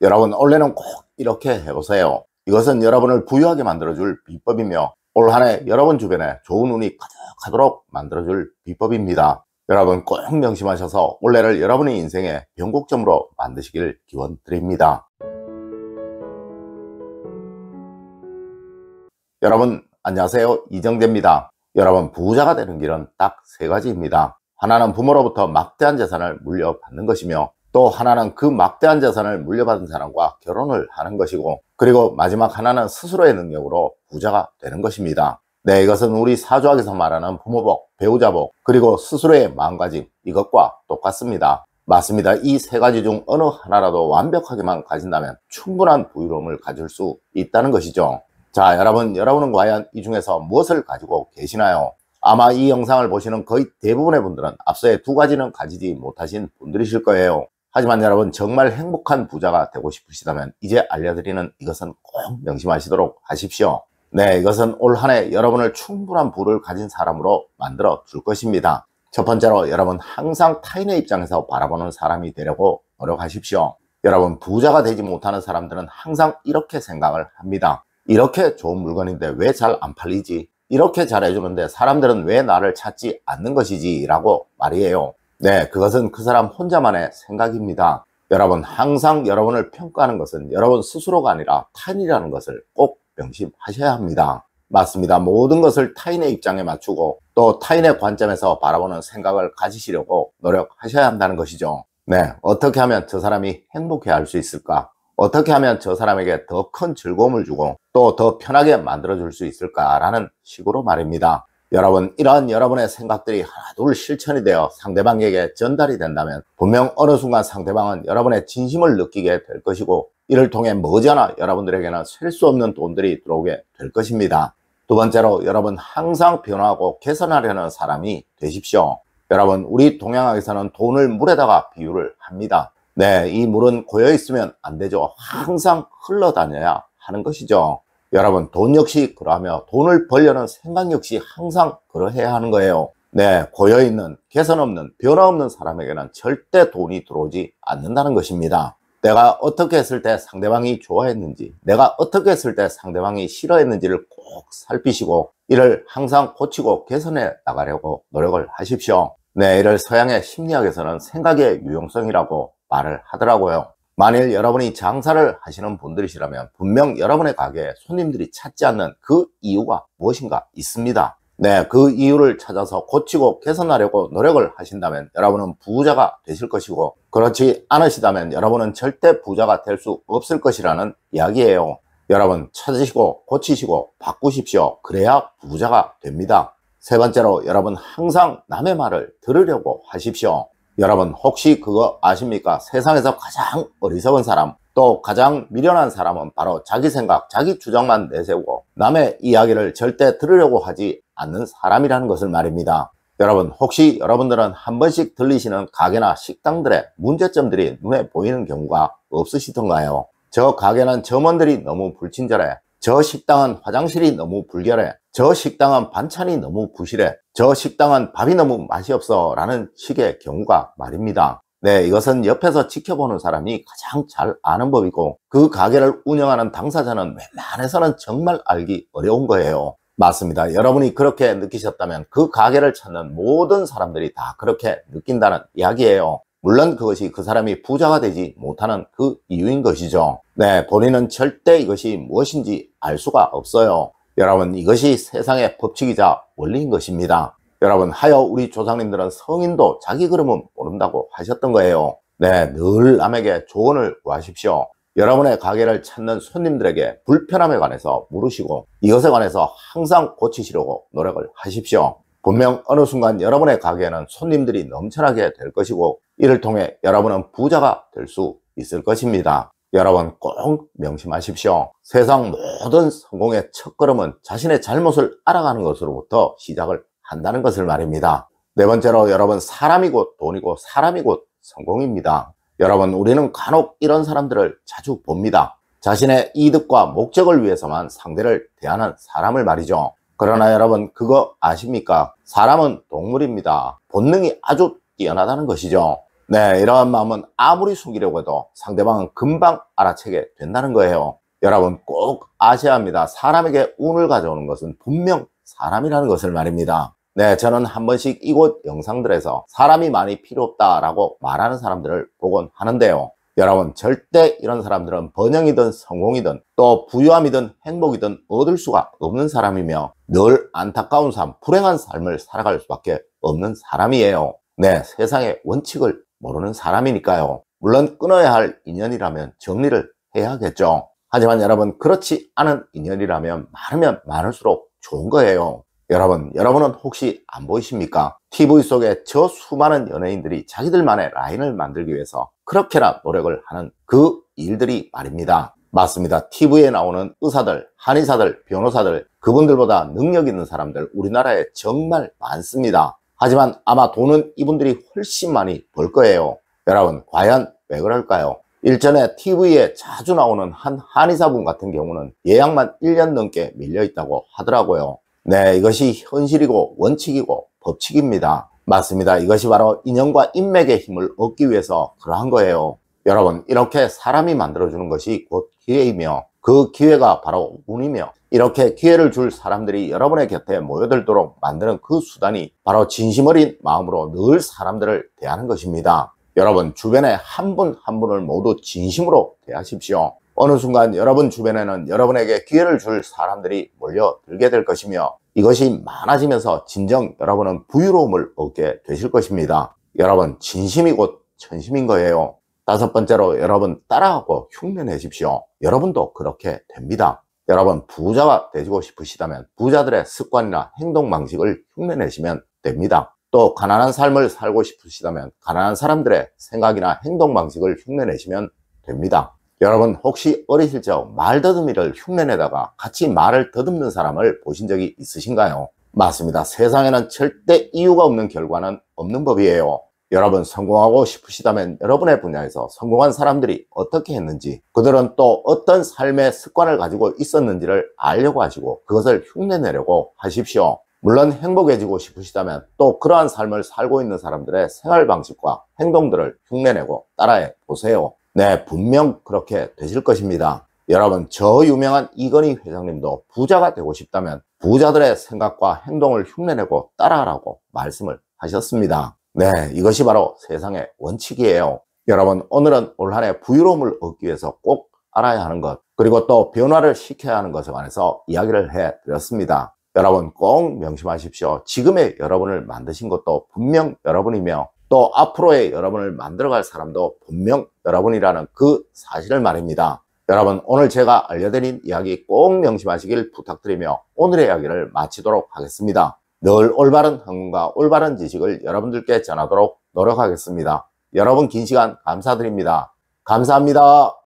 여러분 원래는 꼭 이렇게 해보세요. 이것은 여러분을 부유하게 만들어줄 비법이며 올한해 여러분 주변에 좋은 운이 가득하도록 만들어줄 비법입니다. 여러분 꼭 명심하셔서 올해를 여러분의 인생의 변곡점으로 만드시길 기원 드립니다. 여러분 안녕하세요 이정재입니다. 여러분 부자가 되는 길은 딱 세 가지입니다. 하나는 부모로부터 막대한 재산을 물려받는 것이며 또 하나는 그 막대한 재산을 물려받은 사람과 결혼을 하는 것이고 그리고 마지막 하나는 스스로의 능력으로 부자가 되는 것입니다. 네, 이것은 우리 사주학에서 말하는 부모복, 배우자복, 그리고 스스로의 마음가짐 이것과 똑같습니다. 맞습니다. 이 세 가지 중 어느 하나라도 완벽하게만 가진다면 충분한 부유로움을 가질 수 있다는 것이죠. 자, 여러분, 여러분은 과연 이 중에서 무엇을 가지고 계시나요? 아마 이 영상을 보시는 거의 대부분의 분들은 앞서의 두 가지는 가지지 못하신 분들이실 거예요. 하지만 여러분 정말 행복한 부자가 되고 싶으시다면 이제 알려드리는 이것은 꼭 명심하시도록 하십시오. 네, 이것은 올한해 여러분을 충분한 부를 가진 사람으로 만들어 줄 것입니다. 첫 번째로 여러분 항상 타인의 입장에서 바라보는 사람이 되려고 노력하십시오. 여러분 부자가 되지 못하는 사람들은 항상 이렇게 생각을 합니다. 이렇게 좋은 물건인데 왜 잘 안 팔리지? 이렇게 잘해주는데 사람들은 왜 나를 찾지 않는 것이지? 라고 말이에요. 네, 그것은 그 사람 혼자만의 생각입니다. 여러분, 항상 여러분을 평가하는 것은 여러분 스스로가 아니라 타인이라는 것을 꼭 명심하셔야 합니다. 맞습니다. 모든 것을 타인의 입장에 맞추고 또 타인의 관점에서 바라보는 생각을 가지시려고 노력하셔야 한다는 것이죠. 네, 어떻게 하면 저 사람이 행복해할 수 있을까? 어떻게 하면 저 사람에게 더 큰 즐거움을 주고 또 더 편하게 만들어 줄 수 있을까라는 식으로 말입니다. 여러분, 이러한 여러분의 생각들이 하나둘 실천이 되어 상대방에게 전달이 된다면 분명 어느 순간 상대방은 여러분의 진심을 느끼게 될 것이고 이를 통해 머지않아 여러분들에게는 셀 수 없는 돈들이 들어오게 될 것입니다. 두 번째로 여러분 항상 변화하고 개선하려는 사람이 되십시오. 여러분 우리 동양학에서는 돈을 물에다가 비유를 합니다. 네, 이 물은 고여 있으면 안 되죠. 항상 흘러다녀야 하는 것이죠. 여러분 돈 역시 그러하며 돈을 벌려는 생각 역시 항상 그러해야 하는 거예요. 네, 고여있는 개선 없는 변화 없는 사람에게는 절대 돈이 들어오지 않는다는 것입니다. 내가 어떻게 했을 때 상대방이 좋아했는지 내가 어떻게 했을 때 상대방이 싫어했는지를 꼭 살피시고 이를 항상 고치고 개선해 나가려고 노력을 하십시오. 네, 이를 서양의 심리학에서는 생각의 유용성이라고 말을 하더라고요. 만일 여러분이 장사를 하시는 분들이시라면 분명 여러분의 가게에 손님들이 찾지 않는 그 이유가 무엇인가 있습니다. 네, 그 이유를 찾아서 고치고 개선하려고 노력을 하신다면 여러분은 부자가 되실 것이고 그렇지 않으시다면 여러분은 절대 부자가 될 수 없을 것이라는 이야기예요. 여러분 찾으시고 고치시고 바꾸십시오. 그래야 부자가 됩니다. 세 번째로 여러분 항상 남의 말을 들으려고 하십시오. 여러분 혹시 그거 아십니까? 세상에서 가장 어리석은 사람 또 가장 미련한 사람은 바로 자기 생각, 자기 주장만 내세우고 남의 이야기를 절대 들으려고 하지 않는 사람이라는 것을 말입니다. 여러분 혹시 여러분들은 한 번씩 들리시는 가게나 식당들의 문제점들이 눈에 보이는 경우가 없으시던가요? 저 가게는 점원들이 너무 불친절해 저 식당은 화장실이 너무 불결해 저 식당은 반찬이 너무 부실해 저 식당은 밥이 너무 맛이 없어 라는 식의 경우가 말입니다. 네, 이것은 옆에서 지켜보는 사람이 가장 잘 아는 법이고 그 가게를 운영하는 당사자는 웬만해서는 정말 알기 어려운 거예요. 맞습니다. 여러분이 그렇게 느끼셨다면 그 가게를 찾는 모든 사람들이 다 그렇게 느낀다는 이야기예요. 물론 그것이 그 사람이 부자가 되지 못하는 그 이유인 것이죠. 네, 본인은 절대 이것이 무엇인지 알 수가 없어요. 여러분 이것이 세상의 법칙이자 원리인 것입니다. 여러분 하여 우리 조상님들은 성인도 자기 그름은 모른다고 하셨던 거예요. 네, 늘 남에게 조언을 구하십시오. 여러분의 가게를 찾는 손님들에게 불편함에 관해서 물으시고 이것에 관해서 항상 고치시려고 노력을 하십시오. 분명 어느 순간 여러분의 가게에는 손님들이 넘쳐나게 될 것이고 이를 통해 여러분은 부자가 될 수 있을 것입니다. 여러분 꼭 명심하십시오. 세상 모든 성공의 첫걸음은 자신의 잘못을 알아가는 것으로부터 시작을 한다는 것을 말입니다. 네 번째로 여러분 사람이 곧 돈이고 사람이 곧 성공입니다. 여러분 우리는 간혹 이런 사람들을 자주 봅니다. 자신의 이득과 목적을 위해서만 상대를 대하는 사람을 말이죠. 그러나 여러분 그거 아십니까? 사람은 동물입니다. 본능이 아주 뛰어나다는 것이죠. 네, 이러한 마음은 아무리 속이려고 해도 상대방은 금방 알아채게 된다는 거예요. 여러분 꼭 아셔야 합니다. 사람에게 운을 가져오는 것은 분명 사람이라는 것을 말입니다. 네, 저는 한 번씩 이곳 영상들에서 사람이 많이 필요 없다라고 말하는 사람들을 보곤 하는데요. 여러분 절대 이런 사람들은 번영이든 성공이든 또 부유함이든 행복이든 얻을 수가 없는 사람이며 늘 안타까운 삶, 불행한 삶을 살아갈 수밖에 없는 사람이에요. 네, 세상의 원칙을 모르는 사람이니까요. 물론 끊어야 할 인연이라면 정리를 해야겠죠. 하지만 여러분 그렇지 않은 인연이라면 많으면 많을수록 좋은 거예요. 여러분, 여러분은 혹시 안 보이십니까? TV 속에 저 수많은 연예인들이 자기들만의 라인을 만들기 위해서 그렇게나 노력을 하는 그 일들이 말입니다. 맞습니다. TV에 나오는 의사들, 한의사들, 변호사들, 그분들보다 능력 있는 사람들 우리나라에 정말 많습니다. 하지만 아마 돈은 이분들이 훨씬 많이 벌 거예요. 여러분 과연 왜 그럴까요? 일전에 TV에 자주 나오는 한 한의사분 같은 경우는 예약만 1년 넘게 밀려 있다고 하더라고요. 네 이것이 현실이고 원칙이고 법칙입니다. 맞습니다. 이것이 바로 인연과 인맥의 힘을 얻기 위해서 그러한 거예요. 여러분 이렇게 사람이 만들어주는 것이 곧 기회이며 그 기회가 바로 운이며 이렇게 기회를 줄 사람들이 여러분의 곁에 모여들도록 만드는 그 수단이 바로 진심 어린 마음으로 늘 사람들을 대하는 것입니다. 여러분 주변에 한 분한 한 분을 모두 진심으로 대하십시오. 어느 순간 여러분 주변에는 여러분에게 기회를 줄 사람들이 몰려들게 될 것이며 이것이 많아지면서 진정 여러분은 부유로움을 얻게 되실 것입니다. 여러분 진심이 곧 천심인 거예요. 다섯 번째로 여러분 따라하고 흉내내십시오. 여러분도 그렇게 됩니다. 여러분 부자가 되시고 싶으시다면 부자들의 습관이나 행동 방식을 흉내내시면 됩니다. 또 가난한 삶을 살고 싶으시다면 가난한 사람들의 생각이나 행동 방식을 흉내내시면 됩니다. 여러분 혹시 어리실 적 말더듬이를 흉내내다가 같이 말을 더듬는 사람을 보신 적이 있으신가요? 맞습니다. 세상에는 절대 이유가 없는 결과는 없는 법이에요. 여러분 성공하고 싶으시다면 여러분의 분야에서 성공한 사람들이 어떻게 했는지 그들은 또 어떤 삶의 습관을 가지고 있었는지를 알려고 하시고 그것을 흉내내려고 하십시오. 물론 행복해지고 싶으시다면 또 그러한 삶을 살고 있는 사람들의 생활 방식과 행동들을 흉내내고 따라해 보세요. 네, 분명 그렇게 되실 것입니다. 여러분, 저 유명한 이건희 회장님도 부자가 되고 싶다면 부자들의 생각과 행동을 흉내내고 따라하라고 말씀을 하셨습니다. 네, 이것이 바로 세상의 원칙이에요. 여러분, 오늘은 올 한해 부유로움을 얻기 위해서 꼭 알아야 하는 것, 그리고 또 변화를 시켜야 하는 것에 관해서 이야기를 해드렸습니다. 여러분 꼭 명심하십시오. 지금의 여러분을 만드신 것도 분명 여러분이며 또 앞으로의 여러분을 만들어갈 사람도 분명 여러분이라는 그 사실을 말입니다. 여러분 오늘 제가 알려드린 이야기 꼭 명심하시길 부탁드리며 오늘의 이야기를 마치도록 하겠습니다. 늘 올바른 학문과 올바른 지식을 여러분들께 전하도록 노력하겠습니다. 여러분 긴 시간 감사드립니다. 감사합니다.